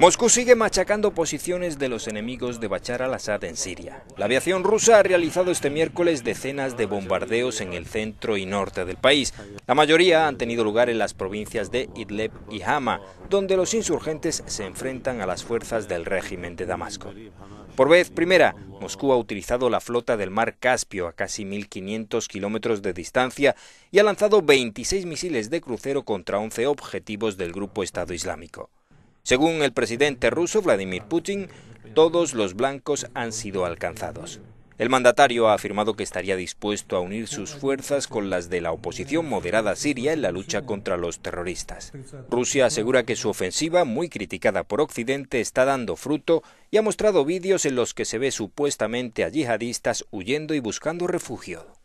Moscú sigue machacando posiciones de los enemigos de Bachar al-Assad en Siria. La aviación rusa ha realizado este miércoles decenas de bombardeos en el centro y norte del país. La mayoría han tenido lugar en las provincias de Idlib y Hama, donde los insurgentes se enfrentan a las fuerzas del régimen de Damasco. Por vez primera, Moscú ha utilizado la flota del mar Caspio a casi 1.500 kilómetros de distancia y ha lanzado 26 misiles de crucero contra 11 objetivos del grupo Estado Islámico. Según el presidente ruso Vladimir Putin, todos los blancos han sido alcanzados. El mandatario ha afirmado que estaría dispuesto a unir sus fuerzas con las de la oposición moderada siria en la lucha contra los terroristas. Rusia asegura que su ofensiva, muy criticada por Occidente, está dando fruto y ha mostrado vídeos en los que se ve supuestamente a yihadistas huyendo y buscando refugio.